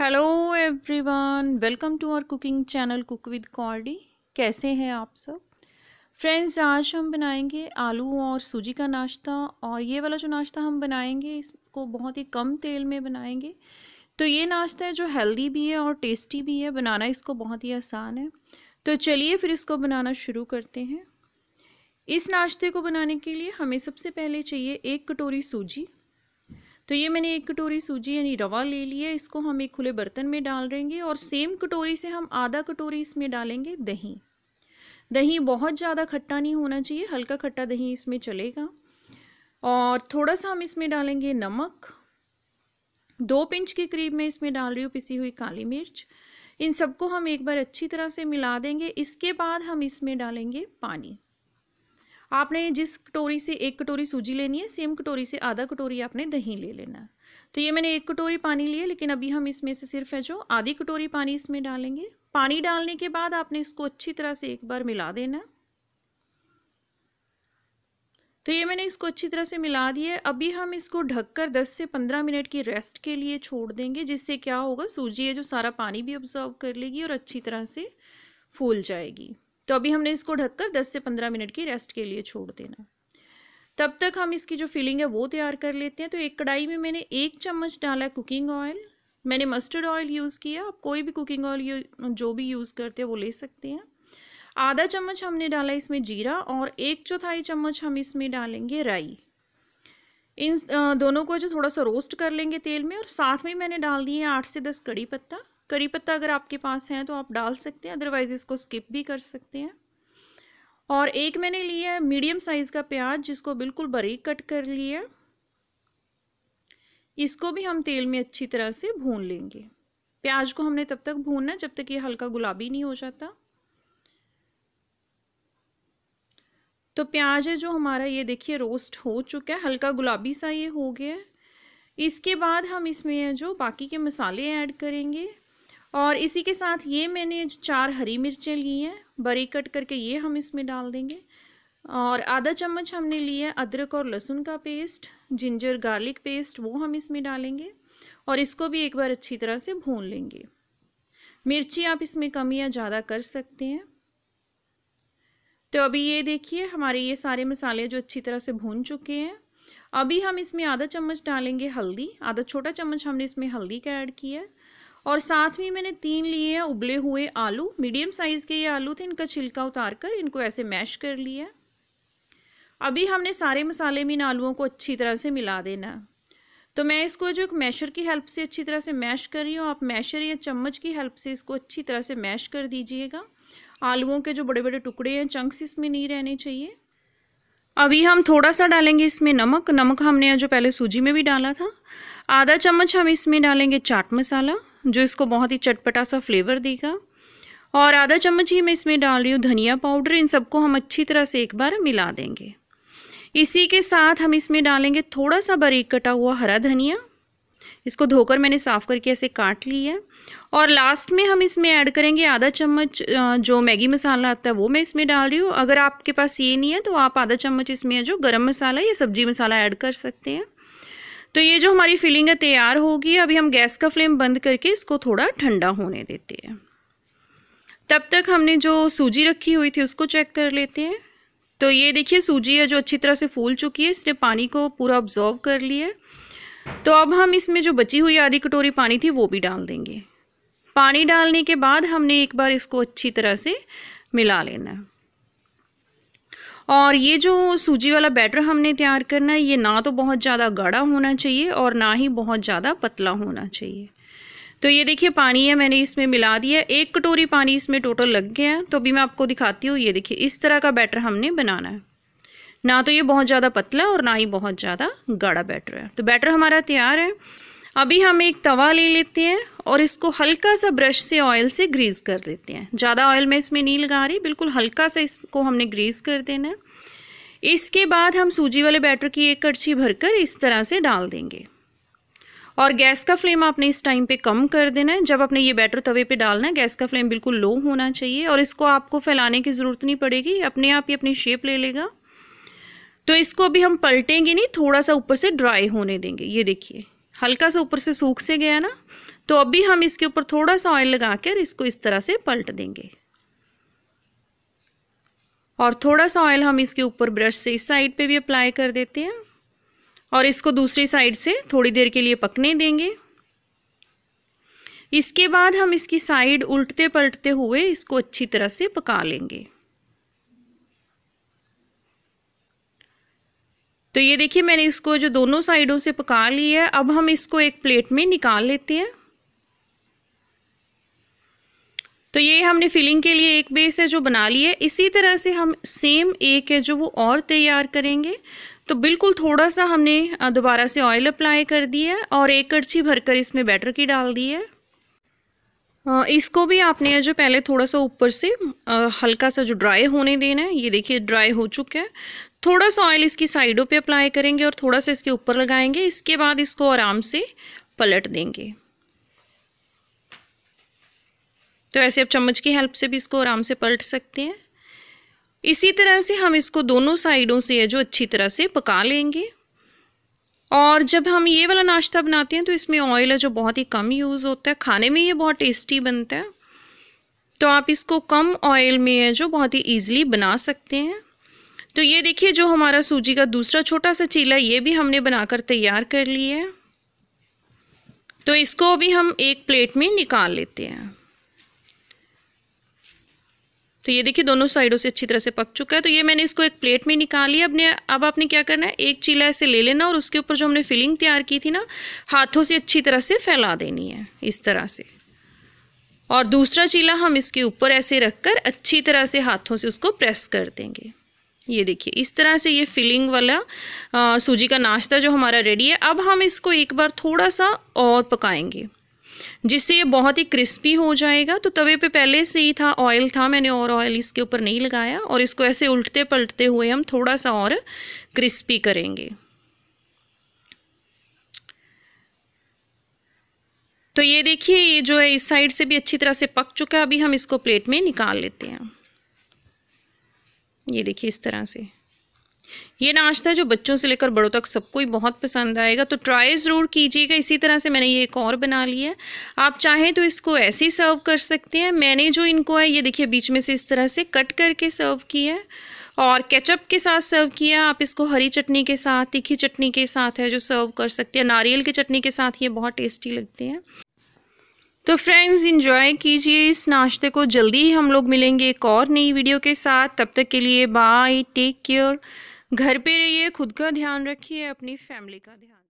hello everyone welcome to our cooking channel cook with कॉर्डी कैसे हैं आप सब फ्रेंड्स आज हम बनाएंगे आलू और सूजी का नाश्ता और ये वाला जो नाश्ता हम बनाएंगे इसको बहुत ही कम तेल में बनाएंगे तो ये नाश्ता है जो हेल्दी भी है और टेस्टी भी है बनाना इसको बहुत ही आसान है तो चलिए फिर इसको बनाना शुरू करते हैं इस नाश्ते को बनाने के लिए हमें सबसे पहले चाहिए एक कटोरी सूजी तो ये मैंने एक कटोरी सूजी यानी रवा ले लिया इसको हम एक खुले बर्तन में डाल देंगे और सेम कटोरी से हम आधा कटोरी इसमें डालेंगे दही दही बहुत ज़्यादा खट्टा नहीं होना चाहिए हल्का खट्टा दही इसमें चलेगा और थोड़ा सा हम इसमें डालेंगे नमक दो पिंच के करीब मैं इसमें डाल रही हूँ पिसी हुई काली मिर्च इन सबको हम एक बार अच्छी तरह से मिला देंगे इसके बाद हम इसमें डालेंगे पानी आपने जिस कटोरी से एक कटोरी सूजी लेनी है सेम कटोरी से आधा कटोरी आपने दही ले लेना है तो ये मैंने एक कटोरी पानी लिया लेकिन अभी हम इसमें से सिर्फ है जो आधी कटोरी पानी इसमें डालेंगे पानी डालने के बाद आपने इसको अच्छी तरह से एक बार मिला देना तो ये मैंने इसको अच्छी तरह से मिला दिया अभी हम इसको ढककर 10 से 15 मिनट की रेस्ट के लिए छोड़ देंगे जिससे क्या होगा सूजी है जो सारा पानी भी ऑब्जर्व कर लेगी और अच्छी तरह से फूल जाएगी तो अभी हमने इसको ढककर 10 से 15 मिनट की रेस्ट के लिए छोड़ देना तब तक हम इसकी जो फिलिंग है वो तैयार कर लेते हैं तो एक कढ़ाई में मैंने एक चम्मच डाला कुकिंग ऑयल मैंने मस्टर्ड ऑयल यूज़ किया आप कोई भी कुकिंग ऑयल जो भी यूज़ करते हैं वो ले सकते हैं आधा चम्मच हमने डाला इसमें जीरा और एक चौथाई चम्मच हम इसमें डालेंगे राई इन दोनों को जो थोड़ा सा रोस्ट कर लेंगे तेल में और साथ में मैंने डाल दिए आठ से दस कड़ी पत्ता करी पत्ता अगर आपके पास है तो आप डाल सकते हैं अदरवाइज़ इसको स्किप भी कर सकते हैं और एक मैंने लिया है मीडियम साइज़ का प्याज जिसको बिल्कुल बारीक कट कर लिया इसको भी हम तेल में अच्छी तरह से भून लेंगे प्याज को हमने तब तक भूनना जब तक ये हल्का गुलाबी नहीं हो जाता तो प्याज है जो हमारा ये देखिए रोस्ट हो चुका है हल्का गुलाबी सा ये हो गया है इसके बाद हम इसमें जो बाकी के मसाले ऐड करेंगे और इसी के साथ ये मैंने चार हरी मिर्चें ली हैं बरी कट करके ये हम इसमें डाल देंगे और आधा चम्मच हमने लिया अदरक और लहसुन का पेस्ट जिंजर गार्लिक पेस्ट वो हम इसमें डालेंगे और इसको भी एक बार अच्छी तरह से भून लेंगे मिर्ची आप इसमें कम या ज़्यादा कर सकते हैं तो अभी ये देखिए हमारे ये सारे मसाले जो अच्छी तरह से भून चुके हैं अभी हम इसमें आधा चम्मच डालेंगे हल्दी आधा छोटा चम्मच हमने इसमें हल्दी का ऐड किया है और साथ में मैंने तीन लिए हैं उबले हुए आलू मीडियम साइज़ के ये आलू थे इनका छिलका उतार कर इनको ऐसे मैश कर लिया अभी हमने सारे मसाले में इन आलुओं को अच्छी तरह से मिला देना है तो मैं इसको जो एक मैशर की हेल्प से अच्छी तरह से मैश कर रही हूँ आप मैशर या चम्मच की हेल्प से इसको अच्छी तरह से मैश कर दीजिएगा आलुओं के जो बड़े बड़े टुकड़े हैं चंक्स इसमें नहीं रहने चाहिए अभी हम थोड़ा सा डालेंगे इसमें नमक नमक हमने जो पहले सूजी में भी डाला था आधा चम्मच हम इसमें डालेंगे चाट मसाला जो इसको बहुत ही चटपटा सा फ्लेवर देगा और आधा चम्मच ही मैं इसमें डाल रही हूँ धनिया पाउडर इन सबको हम अच्छी तरह से एक बार मिला देंगे इसी के साथ हम इसमें डालेंगे थोड़ा सा बारीक कटा हुआ हरा धनिया इसको धोकर मैंने साफ़ करके ऐसे काट लिया और लास्ट में हम इसमें ऐड करेंगे आधा चम्मच जो मैगी मसाला आता है वो मैं इसमें डाल रही हूँ अगर आपके पास ये नहीं है तो आप आधा चम्मच इसमें जो गर्म मसाला या सब्जी मसाला ऐड कर सकते हैं तो ये जो हमारी फिलिंग है तैयार होगी अभी हम गैस का फ्लेम बंद करके इसको थोड़ा ठंडा होने देते हैं तब तक हमने जो सूजी रखी हुई थी उसको चेक कर लेते हैं तो ये देखिए सूजी है जो अच्छी तरह से फूल चुकी है इसने पानी को पूरा ऑब्जॉर्व कर लिया है तो अब हम इसमें जो बची हुई आधी कटोरी पानी थी वो भी डाल देंगे पानी डालने के बाद हमने एक बार इसको अच्छी तरह से मिला लेना है और ये जो सूजी वाला बैटर हमने तैयार करना है ये ना तो बहुत ज़्यादा गाढ़ा होना चाहिए और ना ही बहुत ज़्यादा पतला होना चाहिए तो ये देखिए पानी है मैंने इसमें मिला दिया एक कटोरी पानी इसमें टोटल लग गया है तो अभी मैं आपको दिखाती हूँ ये देखिए इस तरह का बैटर हमने बनाना है ना तो ये बहुत ज़्यादा पतला और ना ही बहुत ज़्यादा गाढ़ा बैटर है तो बैटर हमारा तैयार है अभी हम एक तवा ले लेते हैं और इसको हल्का सा ब्रश से ऑयल से ग्रीस कर देते हैं ज़्यादा ऑयल मैं इसमें नहीं लगा रही बिल्कुल हल्का सा इसको हमने ग्रीस कर देना है इसके बाद हम सूजी वाले बैटर की एक कड़छी भरकर इस तरह से डाल देंगे और गैस का फ्लेम आपने इस टाइम पे कम कर देना है जब आपने ये बैटर तवे पे डालना है गैस का फ्लेम बिल्कुल लो होना चाहिए और इसको आपको फैलाने की ज़रूरत नहीं पड़ेगी अपने आप ही अपनी शेप ले लेगा तो इसको अभी हम पलटेंगे नहीं थोड़ा सा ऊपर से ड्राई होने देंगे ये देखिए हल्का सा ऊपर से सूख से गया ना तो अभी हम इसके ऊपर थोड़ा सा ऑयल लगा कर इसको इस तरह से पलट देंगे और थोड़ा सा ऑयल हम इसके ऊपर ब्रश से इस साइड पे भी अप्लाई कर देते हैं और इसको दूसरी साइड से थोड़ी देर के लिए पकने देंगे इसके बाद हम इसकी साइड उल्टते पलटते हुए इसको अच्छी तरह से पका लेंगे तो ये देखिए मैंने इसको जो दोनों साइडों से पका लिया है अब हम इसको एक प्लेट में निकाल लेते हैं तो ये हमने फिलिंग के लिए एक बेस है जो बना ली है इसी तरह से हम सेम एक है जो वो और तैयार करेंगे तो बिल्कुल थोड़ा सा हमने दोबारा से ऑयल अप्लाई कर दिया है और एक कड़छी भरकर इसमें बैटर की डाल दी है इसको भी आपने जो पहले थोड़ा सा ऊपर से हल्का सा जो ड्राई होने देना है ये देखिए ड्राई हो चुका है थोड़ा सा ऑयल इसकी साइडों पे अप्लाई करेंगे और थोड़ा सा इसके ऊपर लगाएंगे इसके बाद इसको आराम से पलट देंगे तो ऐसे आप चम्मच की हेल्प से भी इसको आराम से पलट सकते हैं इसी तरह से हम इसको दोनों साइडों से जो अच्छी तरह से पका लेंगे और जब हम ये वाला नाश्ता बनाते हैं तो इसमें ऑयल है जो बहुत ही कम यूज़ होता है खाने में ये बहुत टेस्टी बनता है तो आप इसको कम ऑयल में है जो बहुत ही ईजिली बना सकते हैं तो ये देखिए जो हमारा सूजी का दूसरा छोटा सा चीला ये भी हमने बनाकर तैयार कर लिया है तो इसको अभी हम एक प्लेट में निकाल लेते हैं तो ये देखिए दोनों साइडों से अच्छी तरह से पक चुका है तो ये मैंने इसको एक प्लेट में निकाल लिया अपने अब आपने क्या करना है एक चीला ऐसे ले लेना और उसके ऊपर जो हमने फिलिंग तैयार की थी ना हाथों से अच्छी तरह से फैला देनी है इस तरह से और दूसरा चीला हम इसके ऊपर ऐसे रखकर अच्छी तरह से हाथों से उसको प्रेस कर देंगे ये देखिए इस तरह से ये फिलिंग वाला आ, सूजी का नाश्ता जो हमारा रेडी है अब हम इसको एक बार थोड़ा सा और पकाएंगे जिससे ये बहुत ही क्रिस्पी हो जाएगा तो तवे पे पहले से ही था ऑयल था मैंने और ऑयल इसके ऊपर नहीं लगाया और इसको ऐसे उल्टते पलटते हुए हम थोड़ा सा और क्रिस्पी करेंगे तो ये देखिए ये जो है इस साइड से भी अच्छी तरह से पक चुका है अभी हम इसको प्लेट में निकाल लेते हैं ये देखिए इस तरह से ये नाश्ता जो बच्चों से लेकर बड़ों तक सबको ही बहुत पसंद आएगा तो ट्राई ज़रूर कीजिएगा इसी तरह से मैंने ये एक और बना लिया है आप चाहें तो इसको ऐसे ही सर्व कर सकते हैं मैंने जो इनको है ये देखिए बीच में से इस तरह से कट करके सर्व किया और केचप के साथ सर्व किया आप इसको हरी चटनी के साथ तीखी चटनी के साथ है जो सर्व कर सकते हैं नारियल की चटनी के साथ ये बहुत टेस्टी लगते हैं तो फ्रेंड्स इन्जॉय कीजिए इस नाश्ते को जल्दी ही हम लोग मिलेंगे एक और नई वीडियो के साथ तब तक के लिए बाय टेक केयर घर पे रहिए खुद का ध्यान रखिए अपनी फैमिली का ध्यान